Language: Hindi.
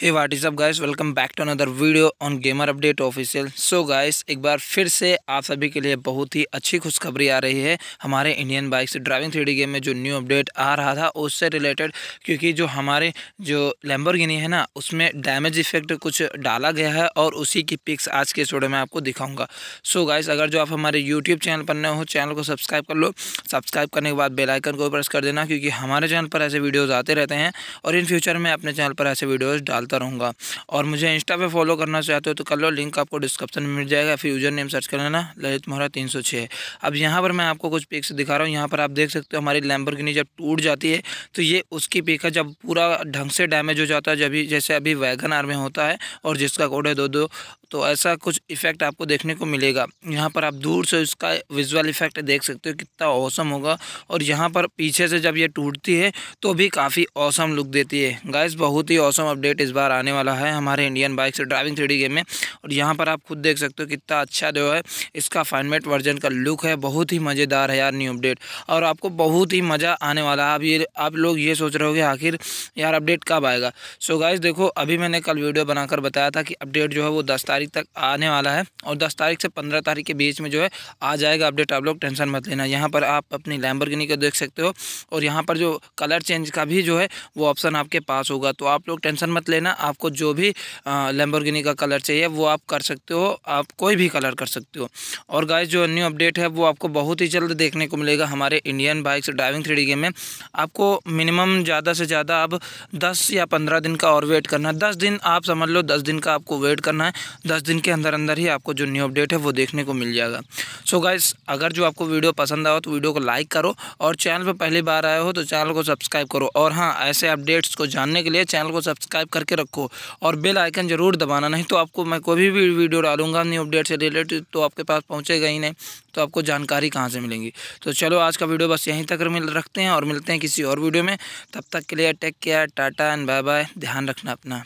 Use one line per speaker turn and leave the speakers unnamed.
hey what is up guys welcome back to another video on gamer update official so guys एक बार फिर से आप सभी के लिए बहुत ही अच्छी खुशखबरी आ रही है हमारे Indian bikes driving three game में जो न्यू अपडेट आ रहा था उससे रिलेटेड क्योंकि जो हमारे जो लैम्बर है ना उसमें डैमेज इफेक्ट कुछ डाला गया है और उसी की पिक्स आज के स्टोडियो में आपको दिखाऊँगा सो गाइस अगर जो आप हमारे यूट्यूब चैनल पर नए हो चैनल को सब्सक्राइब कर लो सब्सक्राइब करने के बाद बेलाइकन को प्रेस कर देना क्योंकि हमारे चैनल पर ऐसे वीडियोज़ आते रहते हैं और इन फ्यूचर में अपने चैनल पर ऐसे वीडियोज़ डाल डालता रहूँगा और मुझे इंस्टा पे फॉलो करना चाहते हो तो कर लो लिंक आपको डिस्क्रिप्शन में मिल जाएगा फिर यूज़र नेम सर्च कर लेना ललित मोहरा तीन अब यहाँ पर मैं आपको कुछ पिक्स दिखा रहा हूँ यहाँ पर आप देख सकते हो हमारी लैम्बर जब टूट जाती है तो ये उसकी पिक है जब पूरा ढंग से डैमेज हो जाता है जब जैसे अभी वैगन आर में होता है और जिसका कोड है दो दो तो ऐसा कुछ इफेक्ट आपको देखने को मिलेगा यहाँ पर आप दूर से उसका विजुअल इफेक्ट देख सकते हो कितना औसम होगा और यहाँ पर पीछे से जब ये टूटती है तो भी काफ़ी औसम लुक देती है गाइस बहुत ही औसम अपडेट इस बार आने वाला है हमारे इंडियन बाइक से ड्राइविंग थ्री गेम में और यहाँ पर आप खुद देख सकते हो कितना अच्छा जो है इसका फाइनमेट वर्जन का लुक है बहुत ही मज़ेदार है यार न्यू अपडेट और आपको बहुत ही मज़ा आने वाला है आप ये आप लोग ये सोच रहे हो कि आखिर यार अपडेट कब आएगा सो गाइज देखो अभी मैंने कल वीडियो बनाकर बताया था कि अपडेट जो है वो दस तारीख तक आने वाला है और दस तारीख से पंद्रह तारीख के बीच में जो है आ जाएगा अपडेट आप लोग टेंशन मत लेना यहाँ पर आप अपनी लैम्बरगिनी को देख सकते हो और यहाँ पर जो कलर चेंज का भी जो है वो ऑप्शन आपके पास होगा तो आप लोग टेंशन मत लेना ना आपको जो भी लेम्बोरगिनी का कलर चाहिए वो आप कर सकते हो आप कोई भी कलर कर सकते हो और गाय जो न्यू अपडेट है वो आपको बहुत ही जल्द देखने को मिलेगा हमारे Indian bikes driving three game में आपको मिनिमम ज़्यादा से ज़्यादा अब दस या पंद्रह दिन का और वेट करना है दस दिन आप समझ लो दस दिन का आपको वेट करना है दस दिन के अंदर अंदर ही आपको जो न्यू अपडेट है वो देखने को मिल जाएगा सो so गाइस अगर जो आपको वीडियो पसंद आओ तो वीडियो को लाइक करो और चैनल पर पहली बार आए हो तो चैनल को सब्सक्राइब करो और हाँ ऐसे अपडेट्स को जानने के लिए चैनल को सब्सक्राइब करके रखो और बेल आइकन ज़रूर दबाना नहीं तो आपको मैं कोई भी वीडियो डालूंगा न्यू अपडेट से रिलेटेड तो आपके पास पहुँचेगा ही नहीं तो आपको जानकारी कहाँ से मिलेंगी तो चलो आज का वीडियो बस यहीं तक मिल रखते हैं और मिलते हैं किसी और वीडियो में तब तक के लिए take care tata and bye bye ध्यान रखना अपना